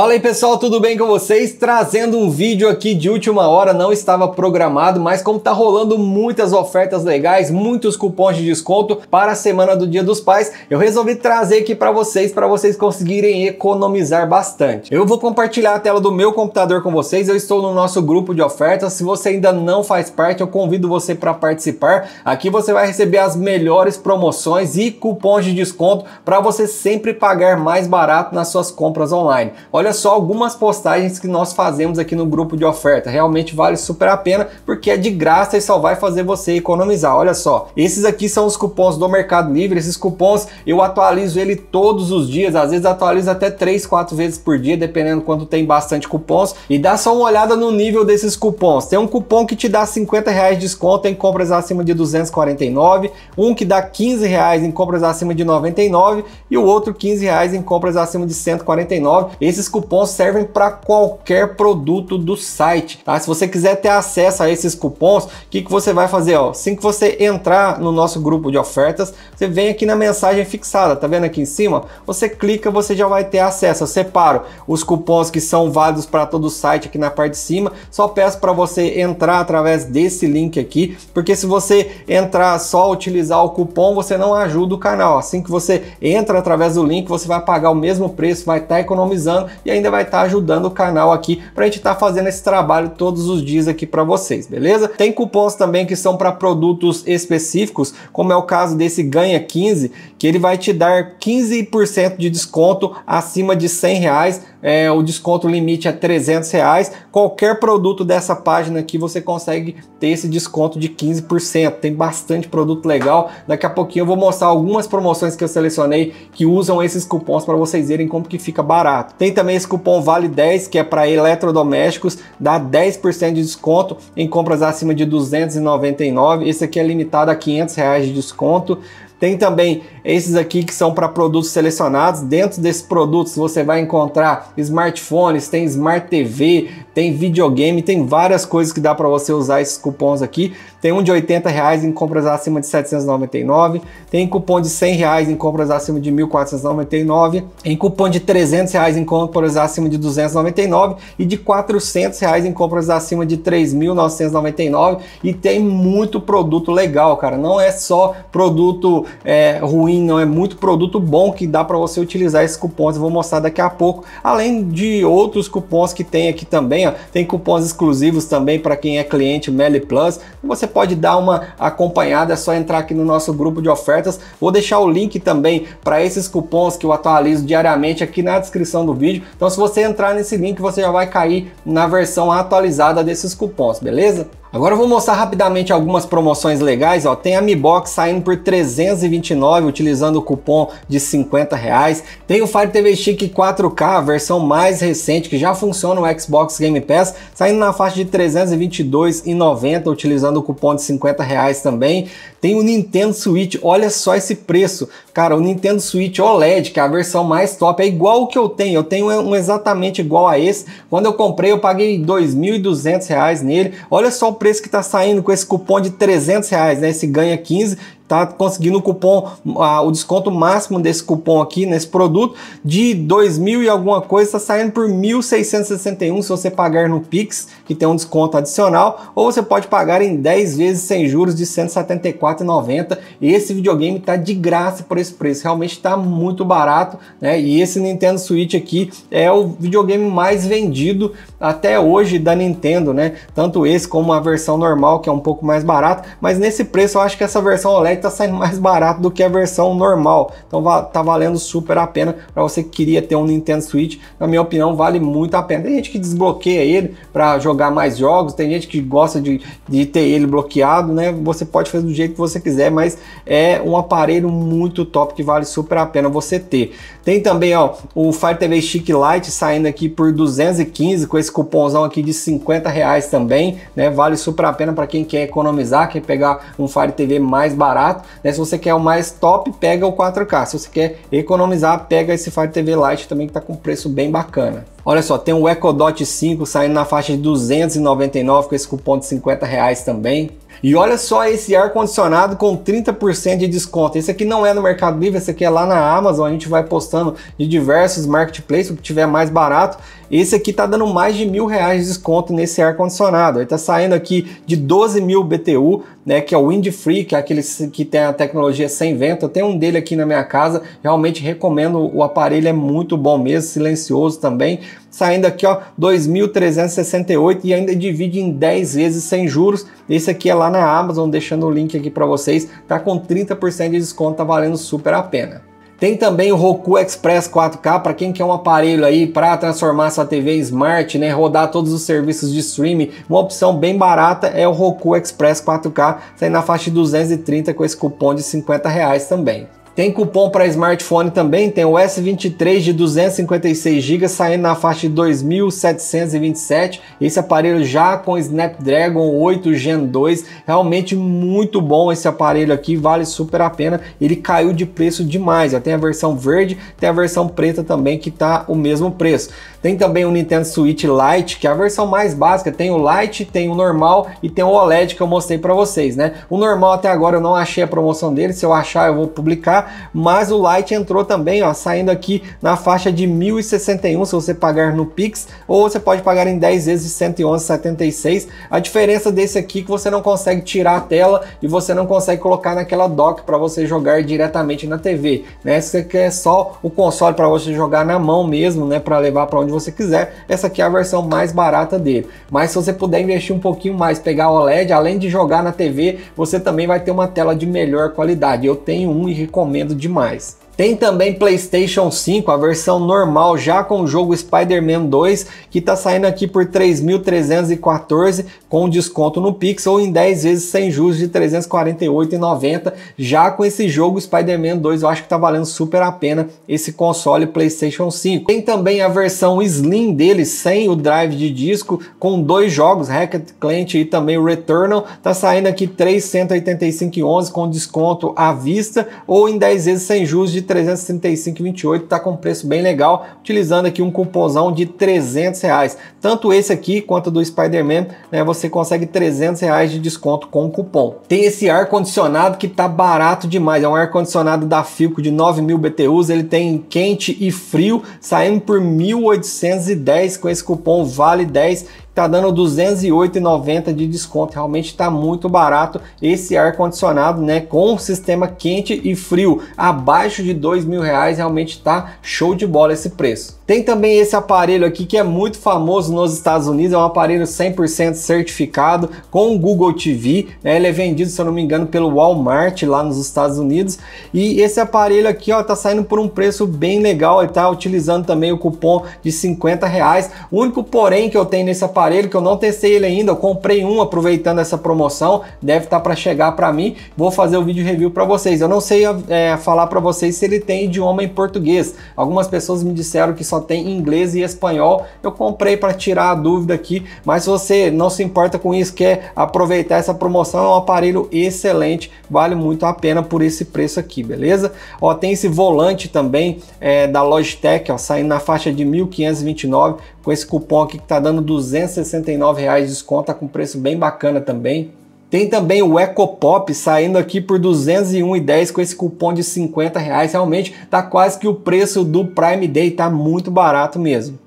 Fala aí pessoal, tudo bem com vocês? Trazendo um vídeo aqui de última hora, não estava programado, mas como tá rolando muitas ofertas legais, muitos cupons de desconto para a semana do Dia dos Pais, eu resolvi trazer aqui para vocês, para vocês conseguirem economizar bastante. Eu vou compartilhar a tela do meu computador com vocês, eu estou no nosso grupo de ofertas, se você ainda não faz parte, eu convido você para participar. Aqui você vai receber as melhores promoções e cupons de desconto para você sempre pagar mais barato nas suas compras online. Olha olha só algumas postagens que nós fazemos aqui no grupo de oferta. Realmente vale super a pena porque é de graça e só vai fazer você economizar. Olha só, esses aqui são os cupons do Mercado Livre. Esses cupons eu atualizo ele todos os dias, às vezes atualizo até 3, 4 vezes por dia, dependendo quanto tem bastante cupons. E dá só uma olhada no nível desses cupons. Tem um cupom que te dá 50 reais de desconto em compras acima de 249, um que dá 15 reais em compras acima de 99 e o outro 15 reais em compras acima de 149. Esses cupons servem para qualquer produto do site, tá? Se você quiser ter acesso a esses cupons, o que, que você vai fazer? Ó, assim que você entrar no nosso grupo de ofertas, você vem aqui na mensagem fixada, tá vendo aqui em cima? Você clica, você já vai ter acesso. Eu separo os cupons que são válidos para todo o site aqui na parte de cima. Só peço para você entrar através desse link aqui, porque se você entrar só utilizar o cupom, você não ajuda o canal. Assim que você entra através do link, você vai pagar o mesmo preço, vai estar tá economizando e ainda vai estar tá ajudando o canal aqui para a gente estar tá fazendo esse trabalho todos os dias aqui para vocês, beleza? Tem cupons também que são para produtos específicos, como é o caso desse Ganha 15, que ele vai te dar 15% de desconto acima de 100 reais é, o desconto limite é 300 reais. Qualquer produto dessa página aqui você consegue ter esse desconto de 15%. Tem bastante produto legal. Daqui a pouquinho eu vou mostrar algumas promoções que eu selecionei que usam esses cupons para vocês verem como que fica barato. Tem também esse cupom Vale 10 que é para eletrodomésticos, dá 10% de desconto em compras acima de 299. Esse aqui é limitado a 500 reais de desconto. Tem também esses aqui que são para produtos selecionados. Dentro desses produtos você vai encontrar smartphones, tem smart TV, tem videogame, tem várias coisas que dá para você usar esses cupons aqui. Tem um de 80 reais em compras acima de 799, tem cupom de 100 reais em compras acima de 1.499, em cupom de 300 reais em compras acima de 299 e de 400 reais em compras acima de 3.999 e tem muito produto legal, cara. Não é só produto é, ruim, não é muito produto bom que dá para você utilizar esses cupons. Eu vou mostrar daqui a pouco. Além de outros cupons que tem aqui também, ó, tem cupons exclusivos também para quem é cliente Meli Plus. Você pode dar uma acompanhada, é só entrar aqui no nosso grupo de ofertas. Vou deixar o link também para esses cupons que eu atualizo diariamente aqui na descrição do vídeo. Então se você entrar nesse link, você já vai cair na versão atualizada desses cupons, beleza? Agora eu vou mostrar rapidamente algumas promoções legais. Ó. Tem a Mi Box saindo por 329 utilizando o cupom de 50 reais. Tem o Fire TV Stick 4K, a versão mais recente que já funciona no Xbox Game Pass, saindo na faixa de 322,90 utilizando o cupom de 50 reais também. Tem o Nintendo Switch, olha só esse preço. Cara, o Nintendo Switch OLED, que é a versão mais top, é igual o que eu tenho. Eu tenho um exatamente igual a esse. Quando eu comprei, eu paguei 2.200 reais nele. Olha só o preço que está saindo com esse cupom de 300 reais, né? Esse ganha 15 tá conseguindo o cupom, o desconto máximo desse cupom aqui nesse produto de 2000 e alguma coisa, tá saindo por 1661 se você pagar no Pix, que tem um desconto adicional, ou você pode pagar em 10 vezes sem juros de 174,90. Esse videogame tá de graça por esse preço, realmente tá muito barato, né? E esse Nintendo Switch aqui é o videogame mais vendido até hoje da Nintendo, né? Tanto esse como a versão normal, que é um pouco mais barato, mas nesse preço eu acho que essa versão OLED tá saindo mais barato do que a versão normal. Então tá valendo super a pena para você que queria ter um Nintendo Switch. Na minha opinião, vale muito a pena. Tem gente que desbloqueia ele para jogar mais jogos, tem gente que gosta de, de ter ele bloqueado, né? Você pode fazer do jeito que você quiser, mas é um aparelho muito top que vale super a pena você ter. Tem também, ó, o Fire TV Stick Lite saindo aqui por 215 com esse cupomzão aqui de 50 reais também, né? Vale super a pena para quem quer economizar, quer pegar um Fire TV mais barato né? Se você quer o mais top, pega o 4K. Se você quer economizar, pega esse Fire TV Lite também que tá com preço bem bacana. Olha só, tem o Echo Dot 5 saindo na faixa de 299 com esse cupom de 50 reais também. E olha só esse ar-condicionado com 30% de desconto. Esse aqui não é no Mercado Livre, esse aqui é lá na Amazon. A gente vai postando de diversos marketplaces, o que tiver mais barato. Esse aqui tá dando mais de mil reais de desconto nesse ar-condicionado. Ele tá saindo aqui de 12 mil BTU, né? Que é o Wind Free, que é aquele que tem a tecnologia sem vento. Eu tenho um dele aqui na minha casa. Realmente recomendo. O aparelho é muito bom mesmo, silencioso também saindo aqui ó 2.368 e ainda divide em 10 vezes sem juros. Esse aqui é lá na Amazon, deixando o link aqui para vocês, tá com 30% de desconto, tá valendo super a pena. Tem também o Roku Express 4K para quem quer um aparelho aí para transformar sua TV em smart, né, rodar todos os serviços de streaming. Uma opção bem barata é o Roku Express 4K, saindo tá na faixa de 230 com esse cupom de 50 reais também. Tem cupom para smartphone também, tem o S23 de 256 GB saindo na faixa de 2.727. Esse aparelho já com Snapdragon 8 Gen 2, realmente muito bom esse aparelho aqui, vale super a pena. Ele caiu de preço demais, já tem a versão verde, tem a versão preta também que tá o mesmo preço. Tem também o Nintendo Switch Lite, que é a versão mais básica, tem o Lite, tem o normal e tem o OLED que eu mostrei para vocês, né? O normal até agora eu não achei a promoção dele, se eu achar eu vou publicar, mas o Lite entrou também, ó, saindo aqui na faixa de 1061 se você pagar no Pix, ou você pode pagar em 10 vezes de 111,76. A diferença desse aqui é que você não consegue tirar a tela e você não consegue colocar naquela dock para você jogar diretamente na TV, né? Esse aqui é só o console para você jogar na mão mesmo, né, para levar para onde onde você quiser. Essa aqui é a versão mais barata dele. Mas se você puder investir um pouquinho mais, pegar o OLED, além de jogar na TV, você também vai ter uma tela de melhor qualidade. Eu tenho um e recomendo demais. Tem também PlayStation 5, a versão normal, já com o jogo Spider-Man 2, que está saindo aqui por 3.314 com desconto no Pix ou em 10 vezes sem juros de 348,90. Já com esse jogo Spider-Man 2, eu acho que está valendo super a pena esse console PlayStation 5. Tem também a versão Slim dele, sem o drive de disco, com dois jogos, Hacket Client e também Returnal, está saindo aqui 385,11 com desconto à vista ou em 10 vezes sem juros de 335,28 está com um preço bem legal, utilizando aqui um cupomzão de 300 reais. Tanto esse aqui quanto do Spider-Man, né, você consegue 300 reais de desconto com o cupom. Tem esse ar-condicionado que tá barato demais, é um ar-condicionado da Filco de 9.000 BTUs, ele tem quente e frio, saindo por 1.810 com esse cupom VALE10 tá dando 208,90 de desconto, realmente tá muito barato esse ar condicionado, né, com um sistema quente e frio, abaixo de dois mil reais, realmente tá show de bola esse preço. Tem também esse aparelho aqui que é muito famoso nos Estados Unidos, é um aparelho 100% certificado com Google TV, né? ele é vendido, se eu não me engano, pelo Walmart lá nos Estados Unidos. E esse aparelho aqui, ó, tá saindo por um preço bem legal, ele tá utilizando também o cupom de 50 reais. O único porém que eu tenho nesse aparelho, que eu não testei ele ainda, eu comprei um aproveitando essa promoção, deve estar tá para chegar para mim, vou fazer o um vídeo review para vocês. Eu não sei é, falar para vocês se ele tem idioma em português. Algumas pessoas me disseram que só só tem inglês e espanhol. Eu comprei para tirar a dúvida aqui, mas se você não se importa com isso, quer aproveitar essa promoção, é um aparelho excelente, vale muito a pena por esse preço aqui, beleza? Ó, tem esse volante também é, da Logitech, ó, saindo na faixa de 1529 com esse cupom aqui que tá dando 269 reais de desconto, tá com preço bem bacana também. Tem também o Ecopop saindo aqui por 201,10 com esse cupom de 50 reais. Realmente tá quase que o preço do Prime Day, tá muito barato mesmo.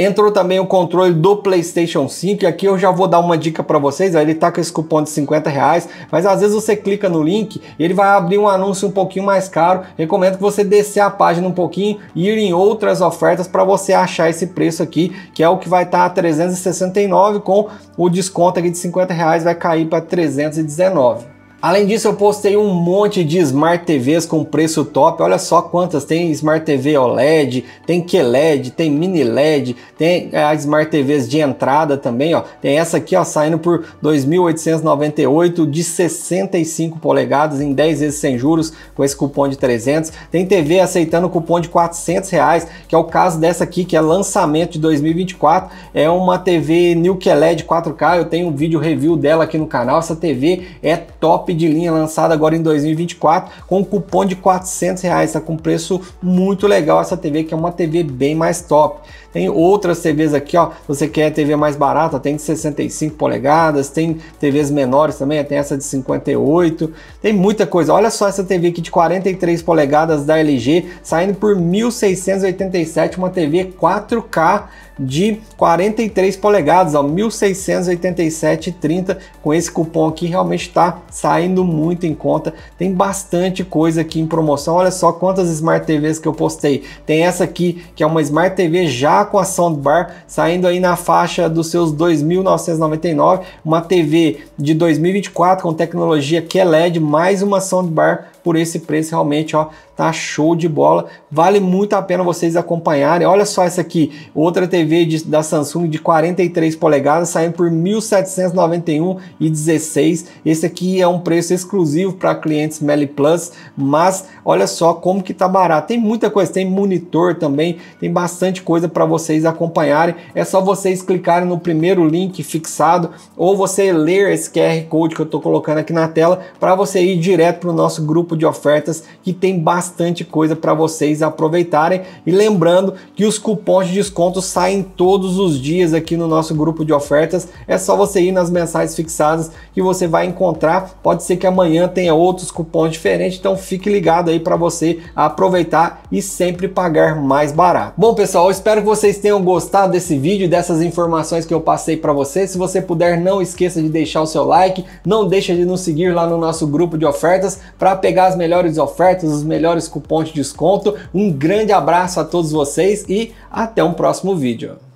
Entrou também o controle do PlayStation 5 e aqui eu já vou dar uma dica para vocês, ó, ele tá com esse cupom de 50 reais, mas às vezes você clica no link e ele vai abrir um anúncio um pouquinho mais caro, recomendo que você descer a página um pouquinho e ir em outras ofertas para você achar esse preço aqui, que é o que vai estar tá a 369 com o desconto aqui de 50 reais vai cair para 319. Além disso, eu postei um monte de Smart TVs com preço top. Olha só quantas tem Smart TV OLED, tem QLED, tem mini LED, tem é, as Smart TVs de entrada também, ó. Tem essa aqui, ó, saindo por 2.898 de 65 polegadas em 10 vezes sem juros com esse cupom de 300. Tem TV aceitando cupom de 400 reais, que é o caso dessa aqui, que é lançamento de 2024. É uma TV New QLED 4K. Eu tenho um vídeo review dela aqui no canal. Essa TV é top de linha lançada agora em 2024 com um cupom de 400 reais, tá com preço muito legal essa TV que é uma TV bem mais top. Tem outras TVs aqui, ó. Você quer TV mais barata, tem de 65 polegadas, tem TVs menores também, tem essa de 58, tem muita coisa. Olha só essa TV aqui de 43 polegadas da LG, saindo por 1.687, uma TV 4K de 43 polegadas, ó, 1687,30 com esse cupom aqui realmente está saindo muito em conta. Tem bastante coisa aqui em promoção. Olha só quantas Smart TVs que eu postei. Tem essa aqui que é uma Smart TV já com a soundbar saindo aí na faixa dos seus 2.999, uma TV de 2024 com tecnologia QLED é mais uma soundbar por esse preço realmente, ó, tá show de bola. Vale muito a pena vocês acompanharem. Olha só essa aqui, outra TV de, da Samsung de 43 polegadas, saindo por R$ 1.791,16. Esse aqui é um preço exclusivo para clientes Meli Plus, mas olha só como que tá barato. Tem muita coisa, tem monitor também, tem bastante coisa para vocês acompanharem. É só vocês clicarem no primeiro link fixado ou você ler esse QR Code que eu tô colocando aqui na tela para você ir direto para o nosso grupo de ofertas que tem bastante coisa para vocês aproveitarem. E lembrando que os cupons de desconto saem todos os dias aqui no nosso grupo de ofertas. É só você ir nas mensagens fixadas que você vai encontrar. Pode ser que amanhã tenha outros cupons diferentes, então fique ligado aí para você aproveitar e sempre pagar mais barato. Bom, pessoal, espero que vocês tenham gostado desse vídeo, dessas informações que eu passei para você. Se você puder, não esqueça de deixar o seu like, não deixa de nos seguir lá no nosso grupo de ofertas para pegar as melhores ofertas, os melhores cupons de desconto. Um grande abraço a todos vocês e até um próximo vídeo.